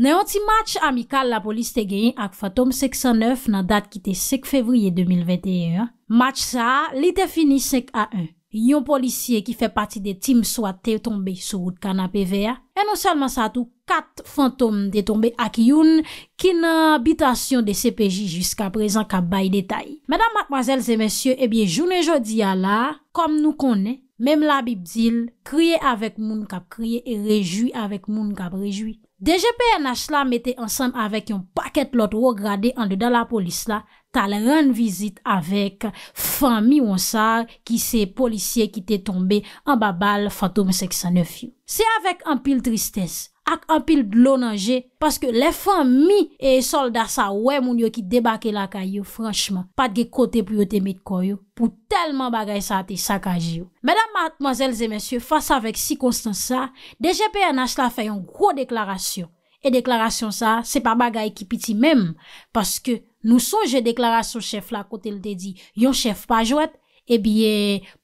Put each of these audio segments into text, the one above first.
Ne yon ti match amikal la polis te gen ak Fatoum 609 nan dat ki te 6 fevriye 2021. Match sa, li te fini 5 a 1. Yon polisye ki fe pati de tim swa te tombe sou wot ka na PVA. E non selman sa tou 4 fantoum te tombe ak yon ki nan bitasyon de CPJ jiska prezant ka bay detay. Medan madmazel se mensye, ebyen eh jounen jodi ya la, kom nou konen. Mem la bip dil, kriye avek moun kap kriye e rejwi avek moun kap rejwi. Deje PNH la mette ansam avek yon paket lot wograde an de da la polis la, tal ren vizit avek fami wonsar ki se polisye ki te tombe an babal fantom seksan nefyo. Se avek an pil tristese, ak anpil dlo nanje, paske le fan mi e solda sa we moun yo ki debake la kay yo, franchman, pat ge kote pou yo temit koyo, pou telman bagay sa te sakaj yo. Medan matmazelze mensyo, fasa vek si konstan sa, DGPNH la fe yon gro deklarasyon, e deklarasyon sa, se pa bagay ki piti mem, paske nou sonje deklarasyon chef la, kote l te di, yon chef pa jwet, E eh biye,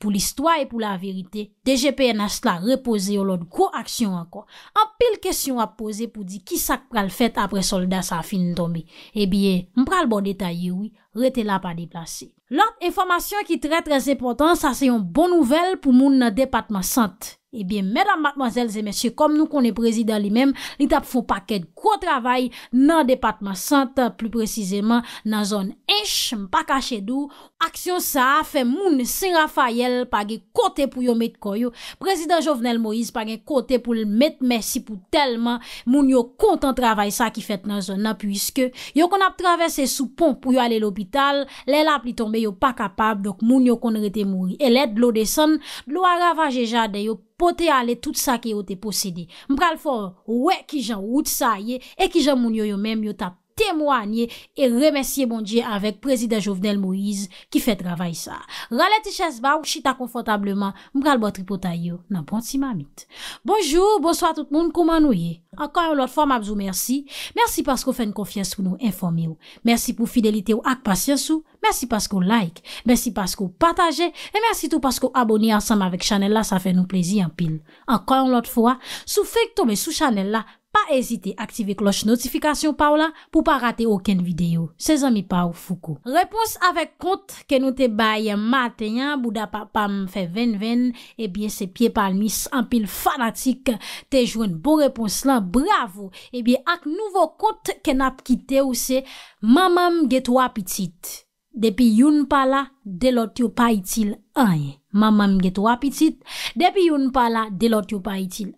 pou l'histoire pou la verite, DGPN a s'la repose yo l'od kwa aksyon anko. An pil kesyon a pose pou di ki sak pral fèt apre soldat sa fin tombe. E eh biye, mpral bon detay yoi, rete eh la pa diplase. L'an informasyon ki tre tre zepotan, sa se yon bon nouvel pou moun nan depatman sant. E biye, medan matmazel zemesye, kom nou konen prezident li mem, li tap foun pakèd kwa travay nan depatman sant, plu prezizeman nan zon ench mpa kache dou, Aksyon sa a fe moun Serafayel page kote pou yo met koyo. Prezident Jovenel Moïse page kote pou l met mersi pou telman moun yo kontan travay sa ki fet nan zon nan. Puiske yo kon ap travese sou pon pou yo ale l opital, lèl ap li tombe yo pa kapab, dok moun yo kon rete mouri. E let blou de son, blou a ravajeja de yo pote ale tout sa ki yo te posede. Mpral fò, wè ki jan wout sa ye, e ki jan moun yo yo menm yo tap. temwanye e remensye bondye avèk prezident Jovenel Moïse ki fè travay sa. Ralè ti chèz ba ou chita konfotableman, mbral bò tripotay yo nan pwant si mamit. Bonjou, bonsoa tout moun kouman nou ye. Ankan yon lot fò, mabzou mersi. Mersi paskou fè n konfyes kou nou informe yo. Mersi pou fidelite ou ak pasyansou. Mersi paskou like. Mersi paskou pataje. E mersi tou paskou abonye ansam avèk chanel la sa fè nou plezi yon pil. Ankan yon lot fò, sou fèk tome sou chanel la. pa ezite aktive kloche notifikasyon pa ou la pou pa rate oken videyo. Se zan mi pa ou fuko. Repons avek kont ke nou te baye matenyan, bouda pa pa m fe ven ven, e eh bie se pie pal mis an pil fanatik, te jwen bon repons lan, bravo. E eh bie ak nouvo kont ke nap kite ou se, mamam get wapitit. Depi yon pala, delot yo payitil anye. Maman mget wap itit. Depi yon pa la, delot yon pa itil.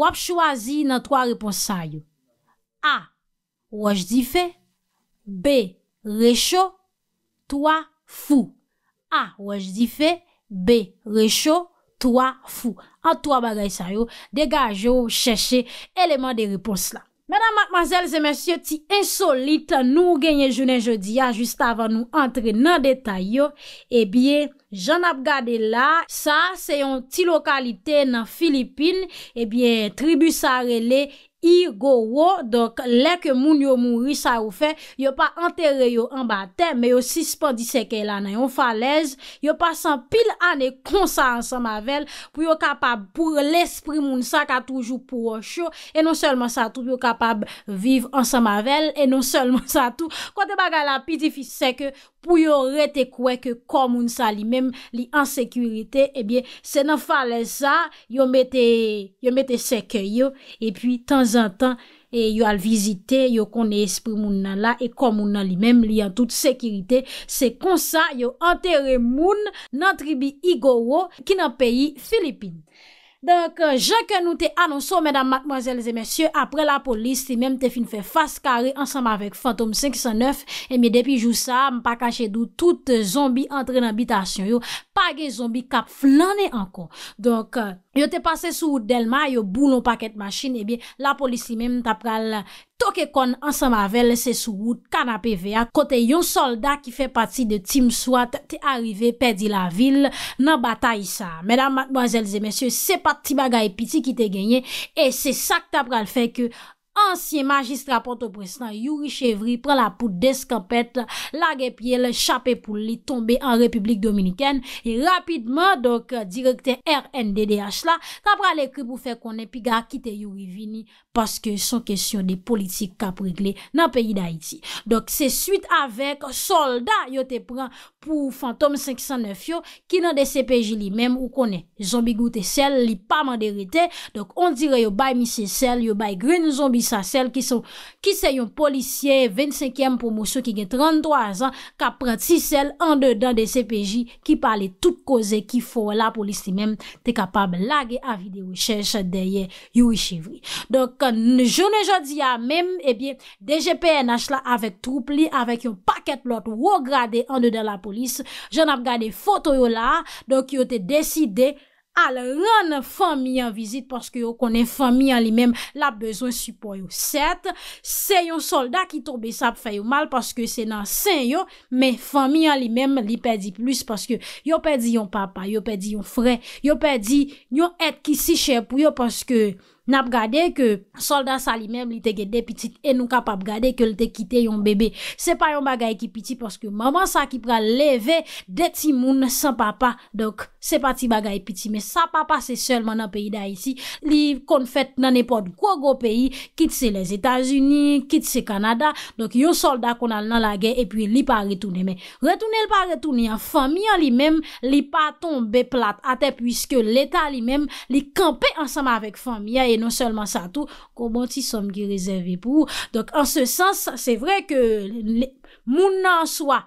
Wap chwazi nan 3 repons sa yo. A. Wajdi fe. B. Recho. 3. Fou. A. Wajdi fe. B. Recho. 3. Fou. A. Wajdi fe. Dega jo chèche eleman de repons la. Madame, mademoiselles et messieurs, ti insolite, nou genye jounen jeudi ya, juste avant nou entre nan detay yo, e eh bie, jen ap gade la, sa, se yon ti lokalite nan Filipine, e eh bie, tribu sa rele, i go wo, donk leke moun yo moun risa ou fe, yo pa anter yo an ba tem, me yo sispan di seke la nan yon falez, yo pa san pil ane konsa ansan mavel, pou yo kapab pou l'esprim moun sa ka toujou pou wosho, e non selman sa tou, yo kapab viv ansan mavel, e non selman sa tou, kote baga la pi difi seke, pou yo rete kwe ke kom moun sa li mem, li ansekurite, ebyen, eh se nan fale sa, yo mete seke yo, e pi tan an tan yo al vizite yo kone espri moun nan la e kon moun nan li mem li an tout sekirite se konsa yo anterre moun nan tribi Igoro ki nan peyi Filipine Donk, jè ke nou te anonsou, mèdam, matmazèl, zè mèsyè, apre la polis, ti mèm te fin fè faskari, ansam avèk Fantom 509, e mi depi jou sa, m pa kache dout, tout zombi antre nan bitasyon, yo, page zombi kap flanè ankon. Donk, euh, yo te pase sou Delma, yo bou non pakèt machin, e bi, la polis ti mèm ta pral... Toke kon ansan mavel se sou gout kan ap veya kote yon soldat ki fe pati de tim swat te arive pedi la vil nan bata isa. Medan madmanjelze mensyo se pati bagay piti ki te genye e se sak ta pral fe ke... Ansyen majist rapote ou presnan Yuri Chevri pran la pout deskapet Lagè pye le chapè pou li Tombe an Republik Dominikèn E rapidman, direkte RNDDH la, kapra le kri pou Fè konen, pi ga kite Yuri Vini Paske son kesyon de politik Kaprigle nan peyi d'Haïti Se suite avèk, soldat Yo te pran pou Fantom 509 Yo, ki nan de CPJ li Mèm ou konen, zombi goutè sel Li pa man derite, dok on dire Yo bay misè sel, yo bay grin zombi sa sel ki se yon policye 25èm pou moussou ki gen 33 an ka prati sel an de dan de CPJ ki pale tout koze ki fo la polis li menm te kapab lage avide wichèche deye yowishivri. Donk an jounen jodi ya menm ebyen DGPNH la avèk troupli avèk yon paket lot wograde an de dan la polis joun ap gade fotoyo la donk yote deside Al, rane fami an vizit paske yo konen fami an li menm la bezwen supo yo set, se yon solda ki tobe sa pou fay yo mal paske se nan sen yo, men fami an li menm li pedi plus paske yo pedi yon papa, yo pedi yon fre, yo pedi yon et ki si chep pou yo paske... nap gade ke soldat sa li men li te gede pitit e nou kap ap gade ke li te kite yon bebe. Se pa yon bagay ki piti paske maman sa ki pra leve de ti moun san papa dok se pa ti bagay piti me sa papa se selman an peyi da isi li konfet nan epot kogo peyi, kit se les Etats-Unis kit se Kanada, dok yo soldat kon al nan la gey e pi li pa retune me. Retune li pa retune, a fami li men li pa tombe plat ate pwiske leta li men li kampe ansama avek fami ya e Non selman sa tou, komon ti som ki rezervi pou. Donk an se sens, se vre ke moun nan swa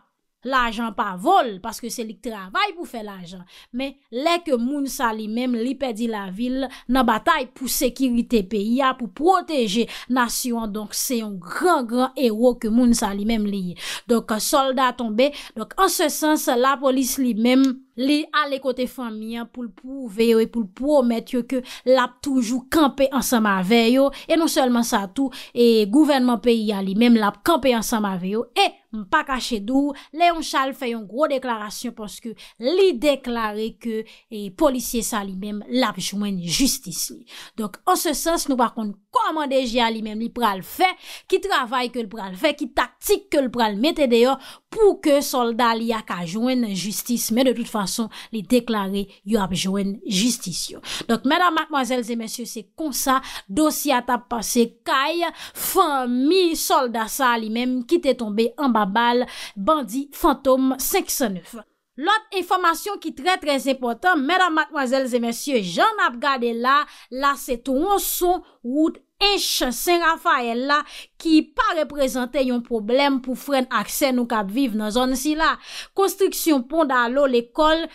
la jan pa vol. Paske se li k travay pou fe la jan. Men le ke moun sa li mem li pedi la vil nan batay pou sekiriti peya, pou proteje nasyon. Donk se yon gran gran ero ke moun sa li mem li. Donk soldat tombe. Donk an se sens, la polis li mem... li a le kote fami an pou l pou veyo e pou l pou omet yo ke lap toujou kampe ansan ma veyo e nou selman sa tou e gouvenman peyi a li mem lap kampe ansan ma veyo e mpa kache dou le yon chal feyon gro deklarasyon poske li deklare ke e polisye sa li mem lap jwen justisi. Donk an se sens nou bakon koman deji a li mem li pral fe, ki travay ke l pral fe, ki taktik ke l pral mette deyo pou ke solda li a ka jwen justice. Men de tout fa son li deklare yu apjouen justisyon. Donk, mèdam, mèzèlzè, mèsyè, se konsa, dosi ata pase kaj, fèm mi solda sa li mèm ki te tombe an babal, bandi fantom 509. Lot informasyon ki trè trè impotant, mèdam matmwazèl zè mèsyè, jan ap gade la, la se ton son, wout enche, sen Rafaèl la, ki pa reprezentè yon problem pou fren akse nou kap viv nan zon si la. Konstriksyon pon da alò l'ekol,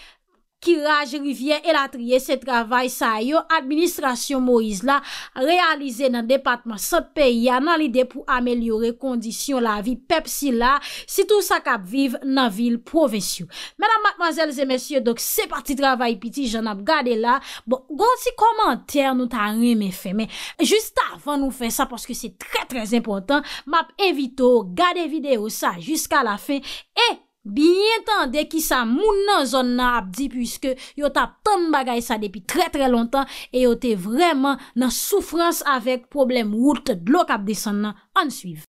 Kiraj rivye el atriye se travay sa yo, administrasyon Moïse la, realize nan departman sot pey ya nan lide pou amelyore kondisyon la vi pepsi la, si tou sa kap vive nan vil provensyon. Mèdam matmazèl zè mèsyon, dok se pati travay piti, jan ap gade la, bon gonsi komantèr nou ta reme fè, men juste avan nou fè sa, porske se tre trez impotant, map evito gade videyo sa jiska la fè, e... Biye tande ki sa moun nan zon nan abdi Puiske yo ta ton bagay sa depi tre tre lontan E yo te vreman nan soufrans avek problem wout Dlo kap desan nan Ansuiv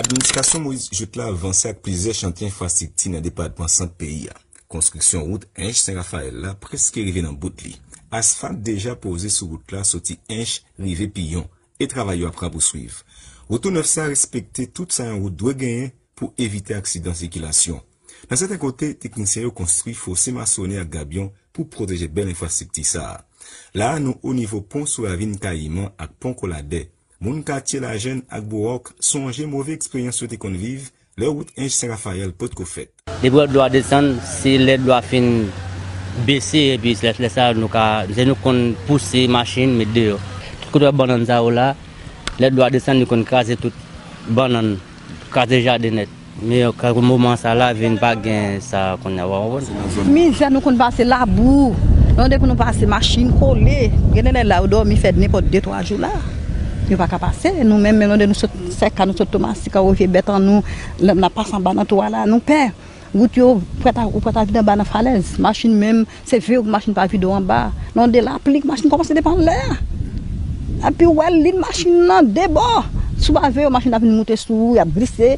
Administrasyon mou jout la avanse ak plize chanti infrasik ti nan depad pan san peyi ya Konstruksyon wout enj se rafa el la preske rive nan bout li Asfad deja pose sou gout la soti enj rive Piyon E travayou apra pou swif Woutou ne fsa respekte tout sa yon gout dwe genyen Pou evite aksidans zikilasyon Nan sate kote teknisyen yo konstri fwo se masoni ak Gabion Pou proteje bel en fwa se pti sa La an nou o nivou pon sou avin kayiman ak pon kolade Moun katye la jen ak bourouk sonje mouve eksperyans sou te konviv Le wout enj Serafayel pot ko fet De gout do a desen si le do a fin Besi epi se lesa nou ka, ze nou kon puse masin me deyo. Koutou e banan za ou la, le dwa desen nou kon kaze tout banan, kaze jadenet. Me yo kakou mouman sa la, veni bagen, sa kon e wawon. Mi ze nou kon pase labou, nan de pou nou pase masin kole, genen le la ou do mi fede ne pot dey to a jou la. Yo pa ka pase, nou men men nan de nou sot seka, nou sot tomasi, ka ou vi betan nou, lèm la pasan banan to a la, nou pen. Gout yo ou pret non, a vide an ba nan falez, machin mem se ve ou machin pa vide an ba. Nan de la aplik, machin kom se depan lè. A pi ou el li, machin nan debo. Sou ba ve ou machin api moutesou, ap glise,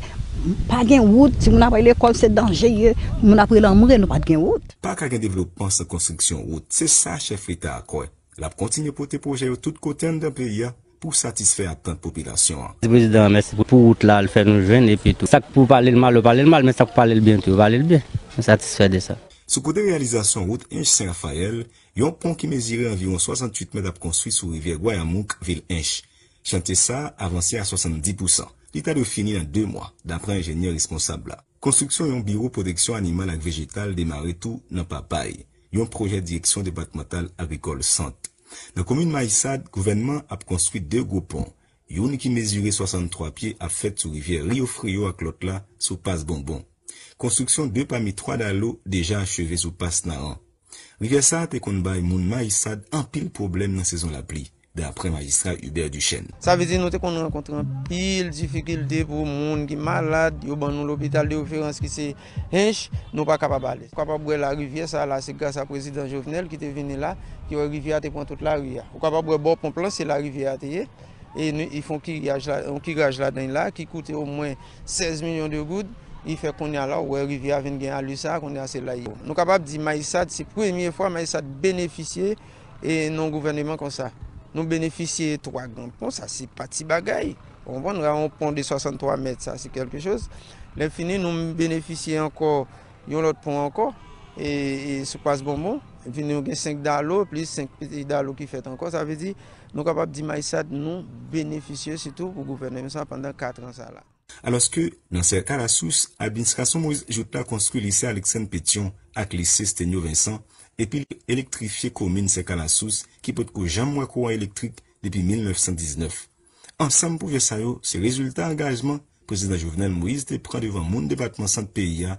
pa gen wout, si moun api le kon se danje ye, moun api le an mre nou pa gen wout. Pak a gen devlopan se konstriksyon wout, se sa chefri ta akoy, la ap kontinye pote proje yo tout kote an de priya. pou satisfè atan popilasyon an. Prezident, mèsi pou pout lal fèl nou jwen epi tout. Sak pou pale l mal, pale l mal, mè sak pale l bien, tou pale l bien, mè satisfè de sa. Sou kou de realizasyon route Inche-Saint-Raphael, yon pon ki mèzirè anviron 68 mèd ap konswi sou rivier Guayamouk, vil Inche. Chante sa, avansi a 70%. Li ta de finil an 2 mwa, d'apre ingenier responsable la. Konstruksyon yon biro poteksyon animal ak vegetal de Maretou nan papay. Yon projèt direksyon de batmantal agrikol sante. Nan komun Maïsad, gouvenman ap konstruit de goupon. Youn ki mezure 63 piye ap fet sou rivye Rio Frio ak lot la sou pas bonbon. Konstruksyon 2 pa mi 3 da lo deja acheve sou pas nan an. Rivye sa ap ekon bay moun Maïsad an pil problem nan sezon la pli. d'après magistrat Hubert Duchesne. Ça veut dire nous qu'on rencontre pile difficultés pour monde qui malade, yo ban nous l'hôpital de référence qui c'est hinch, nous pas capable pas Capable la rivière ça c'est grâce à président Jovenel qui est venu là, qui la rivière t'es prend toute la rivière. Capable bon plan c'est la rivière et nous, ils font un kirage là-dedans là qui coûte au moins 16 millions de gouttes. Il fait qu'on est là, où la rivière vient de à ça, qu'on est à là. Nous sommes capables de dire que c'est la première fois que Maïsad et non gouvernement comme ça. Nou beneficye 3 grand pon, sa se pati bagay. On pon de 63 m, sa se kelpe chos. Le fini nou beneficye anko, yon lot pon anko, e se pas bonbon, vini yon gen 5 dal ou, plis 5 dal ou ki fet anko, sa vezi nou kapap di ma yisad nou beneficye sitou pou gouvene mè sa pandan 4 an sa la. Alos ke nan se karasous, abinskason mou jouta konstru lise Alexen Petion ak lise Stenyo Vincent, et puis électrifié commune kalasous qui qui peut jam jamais électrique électrique depuis 1919. Ensemble pour Vesayo, ces résultats engagement président Président Jovenel Moïse te prend devant mon département centre PIA hein.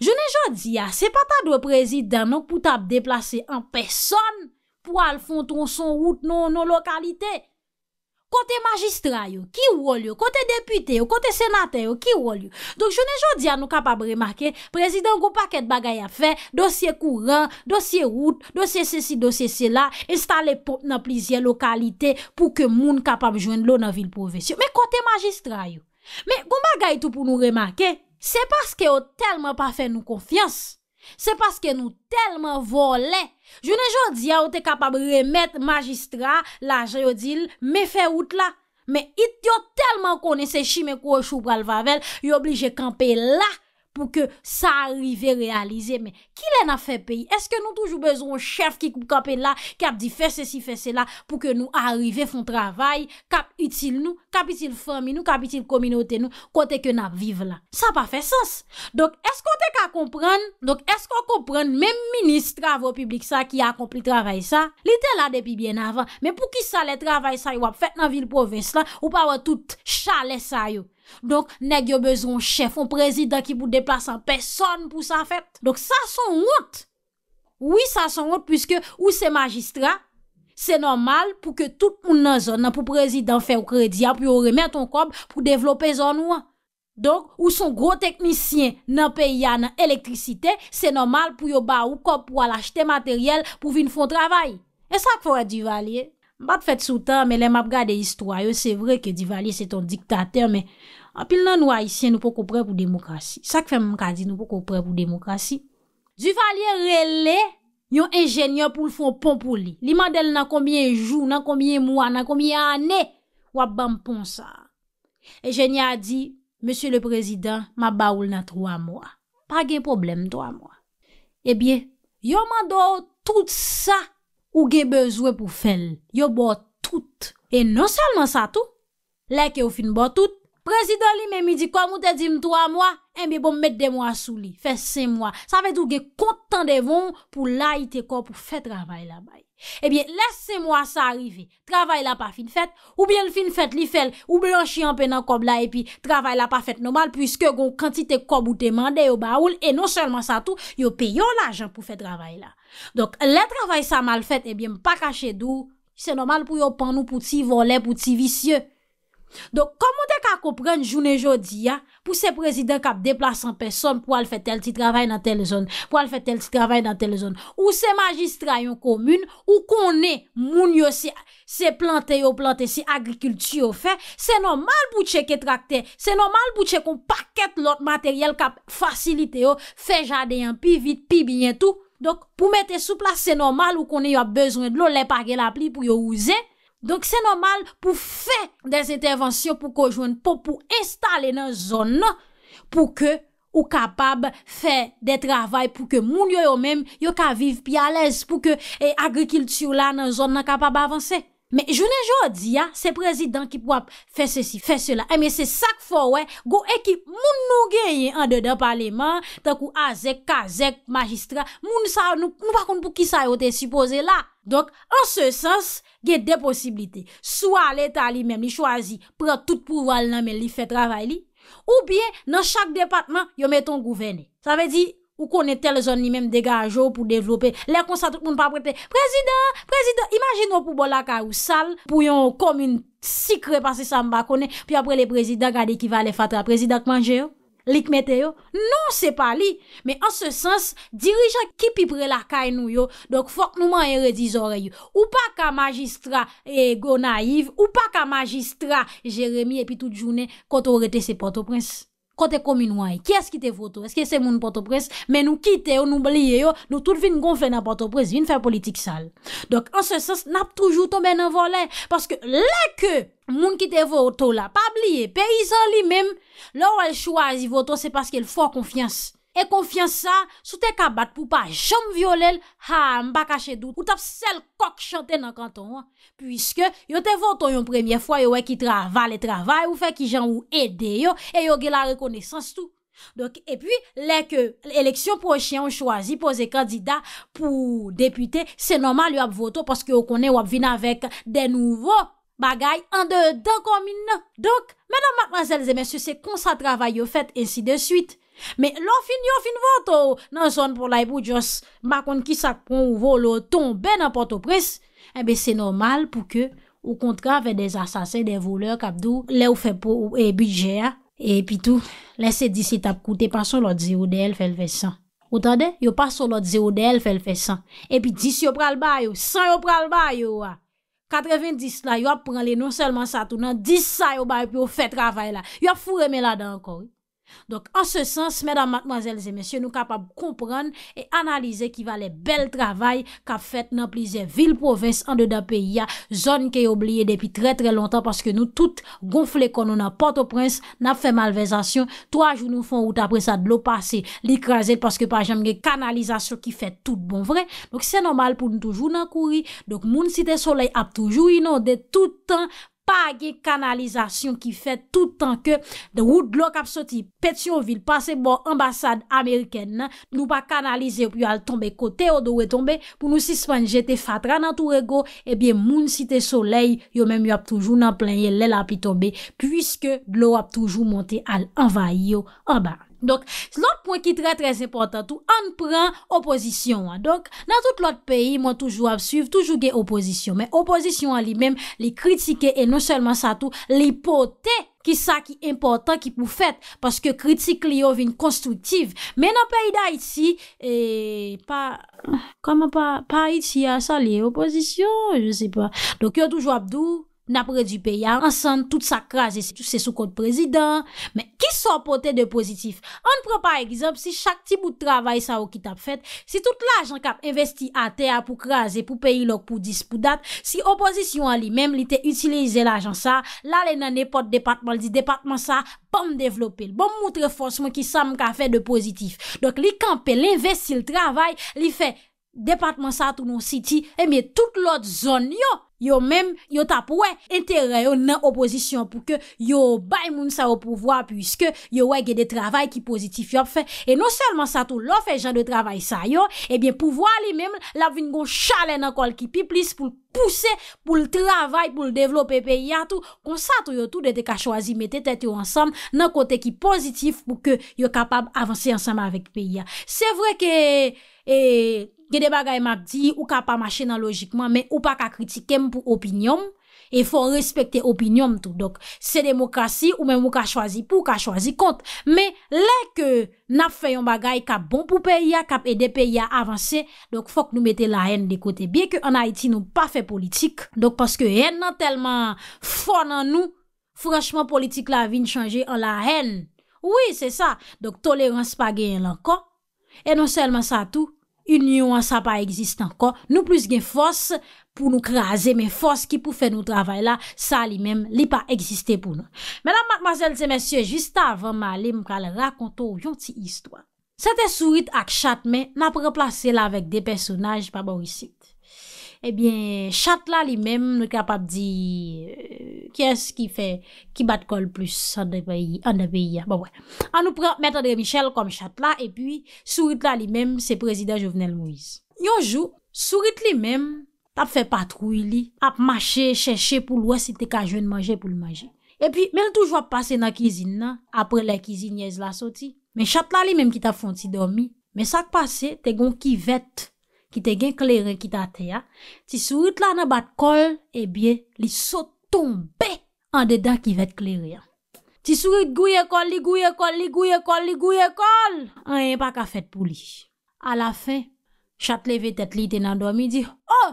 Je ne jodi a, se pata do prezident nou kpout ap deplase en person pou al fonton son rout nou lokalite. Kote magistrayo, ki wol yo, kote deputeyo, kote senateyo, ki wol yo. Donk je ne jodi a nou kapab remake, prezident goupaket bagay a fe, dosye kouran, dosye rout, dosye se si, dosye se la, installe pot nan plizye lokalite pou ke moun kapab jwenn loun nan vil povesyo. Me kote magistrayo. Me goupaket ou pou nou remake? Se paske yo telman pa fe nou konfians, se paske nou telman vole, jounen joun dia ou te kapab remet magistra la jayodil me fe out la, me it yo telman kone se shime kou chou pral vavel, yo oblije kampe la. pou ke sa arrive realize. Men, ki le nan fe peyi? Eske nou toujou bezon chèf ki kou kapè la, ki ap di fese si fese la, pou ke nou arrive fon travay, kap itil nou, kap itil fami nou, kap itil kominote nou, kote ke nan vive la. Sa pa fe sens. Dok, eskote ka kompran? Dok, eskote kompran men ministre avon publik sa ki akompli travay sa? Li te la depi bien avan, men pou ki sa le travay sa yo ap fèt nan vil poves la, ou pa wè tout chale sa yo? Donk, nek yo bezon chèf ou prezidant ki pou deplasan peson pou sa fèt. Donk, sa son wot. Oui, sa son wot, pwiske ou se magistrat, se normal pou ke tout moun nan zon nan pou prezidant fè ou kredi ap yo remè ton kob pou devlopè zon ou an. Donk, ou son gro teknisyen nan peya nan elektrisite, se normal pou yo ba ou kob pou al achete materyel pou vin fòn travay. E sa k fòre Divaliè? Bat fèt soutan, me le map gade istroyo, se vre ke Divaliè se ton diktater, me... Apil nan nou Aisyen nou pou koupre pou demokrasi. Sak fèm mkadi nou pou koupre pou demokrasi. Du falye rele yon enjenyon pou l'fon pon pou li. Li mandel nan konbien jou, nan konbien mwa, nan konbien anè. Wabam pon sa. Enjenyon a di, Monsi le prezident, ma baoul nan 3 mwa. Pa gen problem 3 mwa. Ebyen, yo mando tout sa ou gen bezwe pou fel. Yo bo tout. E non salman sa tout. Lè ke ou fin bo tout, Prezido li men mi di kwa moun te di mtwa mwa, en bi bon met de eh mwa sou li. Fe se mwa. Sa ve doug e kontan de von pou la ite kon pou fe travay la bay. Ebyen, les se mwa sa arive. Travay la pa fin fet, oubyen fin fet li fel, oubyen chi anpenan kon bla epi. Travay la pa fet nomal, pwiske kon kantite kon pou temande yo baoul. E non selman sa tou, yo peyo la ajan pou fe travay la. Dok, le travay sa mal fet, ebyen, eh pa kache dou. Se nomal pou yo panou pou ti vole, pou ti visye. Donk, komon dek akopren jounen jodi ya, pou se prezident kap deplasan peson pou al fet tel ti travay nan tel zon, pou al fet tel ti travay nan tel zon, ou se magistrayon komun, ou konen moun yo se plante yo plante si agrikulti yo fe, se normal pou che ke trakte, se normal pou che kon paket lot materyel kap fasilite yo fe jadeyen pi vit pi binyen tou, donk pou mette sou plas se normal ou konen yo ap bezwen de lo lepake la pli pou yo ouze, Donk se nomal pou fe des etervansyon pou kojoun pou pou estale nan zon nan pou ke ou kapab fe de travay pou ke moun yo yo menm yo ka viv pi alez pou ke e agrikilti ou la nan zon nan kapab avanse. Me jounen jodi ya se prezident ki pou ap fe se si fe se la e me se sak fo we go ekip moun nou genye an dedan paleman takou azek, kazek, magistra moun sa nou bakoun pou ki sa yo te suppose la. Donk, an se sens, gen de posibilite, swa l'eta li men li chwazi, pran tout pou val nan men li fe travay li, ou bien nan chak departman yon meton gouverne. Sa ve di, ou konen tel zon li men dega anjou pou devlope, lè kon sa tout moun pa prete, prezident, prezident, imagine ou pou bol la karousal, pou yon komun sikre pase samba konen, pi apre le prezident gade ki va le fatra prezident manje yo. Likmete yo? Non, se pa li. Men an se sens, dirijan kipi pre la kay nou yo, dok fok nou man yon redizore yo. Ou pa ka magistra e, go naiv, ou pa ka magistra jeremi epi tout jounen, koto rete se poto prens. Kote komin wany, kye skite voto? Eske se moun porto pres, men nou kite ou nou blye yo, nou tout vin gonflè nan porto pres, vin fè politik sal. Dok, an se sens, nap toujou tomè nan volè. Paske lè ke moun kite voto la, pa blye, peyizan li mem, lò ou el chwazi voto, se paske el fò konfians. E konfyan sa, sou te kabat pou pa jom violel ha mba kache dout ou tap sel kok chante nan kanton an. Puiske yo te voton yon premye fwa yo we ki travale travale ou fe ki jan ou ede yo e yo ge la rekonesans tou. Et puis, lek eleksyon proche yon chwazi pose kandida pou depute, se nomal yo ap voto paske yo konen yo ap vin avek de nouvo bagay an de dan komine. Donk, menan makman zelze men su se kon sa travay yo fet ensi de suite. Mè lò fin yon fin vòt wò, nan son pou la ipou jòs, bakon ki sak pon wò lò ton bè nan potopres, e bè se normal pou ke w kontra vè des asasè, des vôleur kapdou, lè w fè pou e eh, bidjè a, e pi tou, lè se disi tap koute, pason lò dzi ou de l fè l fè san. O tande, yon pason lò dzi ou de l fè l fè san. E pi disi yo pral bayo, san yo pral bayo wò. Ah. Katreven disi la, yon ap pran lè non selman satounan, disi san yo bayo pou yo fè travay la. Yon ap fureme la dan kòy. Donc en se sens, mesdames, mademoiselles et messieurs, nou kapab kompran et analize ki va le bel travay kap fet nan plize vil province an de da peyi ya zon ke oubliye depi tre tre lontan paske nou tout gonfle kono nan Port-au-Prince, nan fe malvezasyon, toajou nou fon wout apre sa dlo pase, likraze, paske pa jemge kanalizasyon ki fet tout bon vre, donc se normal pou nou toujou nan kouri, donc moun site soleil ap toujou inonde tout tan, Pagye kanalizasyon ki fet toutan ke de wout glok ap soti Petionville pase bo ambasad Ameriken nan nou pa kanalize yo pi al tombe kote yo do we tombe pou nou sispan jete fatran an tou rego e bie moun site soley yo menm yo ap toujou nan planye lela pi tombe pwiske glok ap toujou monte al anvay yo anban. Donk, lout pwen ki tre trez importan tou, an pran opozisyon an. Donk, nan tout lout peyi, mwen toujou ap suiv, toujou gen opozisyon. Men opozisyon an li men, li kritike, e non selman sa tou, li pote ki sa ki importan ki pou fet. Paske kritik li yo vin konstruktiv. Men an peyi da iti, e pa, kama pa, pa iti a sa li opozisyon, je se pa. Donk, yo toujou ap dou... N apre du peya, ansan, tout sa kraze, tout se soukote prezidant. Men, ki so poten de pozitif? An pre pa egzop, si chak ti bout travay sa ou ki tap fet, si tout la ajan kap investi a te a pou kraze, pou peyi lok pou dis pou dat, si opozisyon a li men, li te utilize la ajan sa, la li nan ne pot departman, li departman sa, pou m devlopel, pou m moutre fos mou ki sa m ka fe de pozitif. Dok, li kanpe, li investi l travay, li fe... Depatman sa tou nou siti, e miye tout l'ot zon yo, yo men, yo tap wè, entere yo nan opozisyon pou ke yo bay moun sa wopouwa, pwiske yo wè gè de travay ki pozitif yop fè. E non selman sa tou lò fè jan de travay sa yo, e biye pou wali men, la vin gò chalè nan kol ki pi plis pou l'pousè, pou l'travay, pou l'devlopè pe ya tout, kon sa tou yo tout de te ka chwazi mette te te yo ansam nan kote ki pozitif pou ke yo kapab avansè ansam avèk pe ya. Se vwè ke... e... Gede bagay map di, ou ka pa machinan logikman, men ou pa ka kritikem pou opinyom, e fon respekte opinyom tou. Dok, se demokrasi, ou men mou ka chwazi pou, ka chwazi kont. Men, lè ke nap fè yon bagay ka bon pou peya, ka pe de peya avanse, dok fòk nou mette la hèn de kote. Biè ke an Haiti nou pa fè politik, dok paske hèn nan telman fon an nou, franschman politik la vin chanje an la hèn. Oui, se sa. Dok, tolerans pa gen lankan, e non selman sa tou, yon yon an sa pa egziste ankon, nou plus gen fos pou nou kreaze, men fos ki pou fe nou travay la, sa li men li pa egziste pou nou. Menan, mademazel, se mesye, jist avan ma ale, mkale rakonto yon ti istwa. Sete souit ak chat men, nan pou replase la vek de pesonaj pa borisi. Ebyen, eh chate la li menm nou kap ap di, kese euh, ki fe, ki bat kol plus an de veyi, an de veyi ya. Bon wè, an nou pre met Andre Michel kom chate la, epi sourit la li menm se prezident Jovenel Moïse. Yonjou, sourit li menm tap fe patrou li, ap mache, chèche pou lwè si te ka jwen manje pou lwè manje. Epi, men toujwa pase nan kizine nan, apre la kizine yez la soti, men chate la li menm ki ta fonti domi, men sak pase, te gon ki vette, Ki te gen kleren ki tate ya, ti sourit lan nan bat kol, ebyen li sot tombe an dedan ki vet kleren ya. Ti sourit e gouye kol, li gouye kol, li gouye kol, li gouye kol, an yon pa ka fet pou li. A la fin, chate leve tet li tenan do, mi di, oh,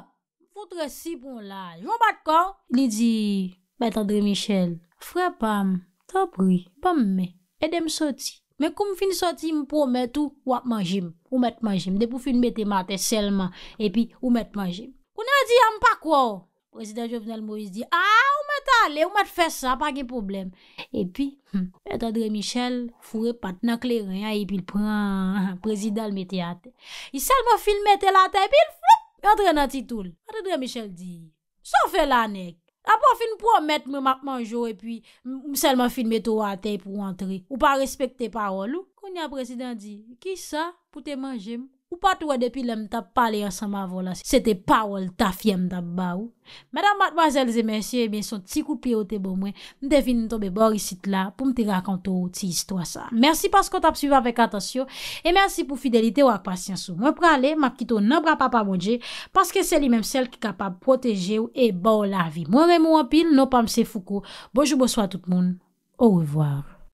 mfoutre si bon la, yon bat kol. Li di, mwen Tandre Michel, fwepam, tobri, pomme, edem soti. Men kou m fin soti m pou mè tou wap manjim. Ou mèt manjim. Ah, de pou fin mète matè selman. E pi ou mèt manjim. Kou nan di an pa kwa ou. Prezident Jovnel Moïse di. A ou mèt ale. Ou mèt fè sa. Pa ki poublem. E pi. Mète André Michel fure pat nan kleren. E pi l pran. Prezident mète ate. I selman fin mète lante. E pi l flup. Mète André Michel di. So fè lanek. A pa fin pou an met mè makmanjou e pi mselman fin mè tou an tey pou antre. Ou pa respekte parol ou. Kouni apresidant di, ki sa pou te manje mou? Ou pat wè depi lèm ta pale yansan ma volas, se te pa wol ta fye mda ba ou. Madame, mademoiselles et messieurs, mwen eh son ti koupi bon, ou te bomwen, mwen defini tobe bor isit la pou mte rakanto non ou ti histwa sa. Mersi paskou tap suvi avèk atasyo, e mersi pou fidelite ou ak pasyansou. Mwen pralè, mapkito nabra pa pa mwondje, paske se li mèm sel ki kapab proteje ou e ba ou la vi. Mwen remou apil, nou pamse foukou. Bojou bo swa tout moun. Ou revoar.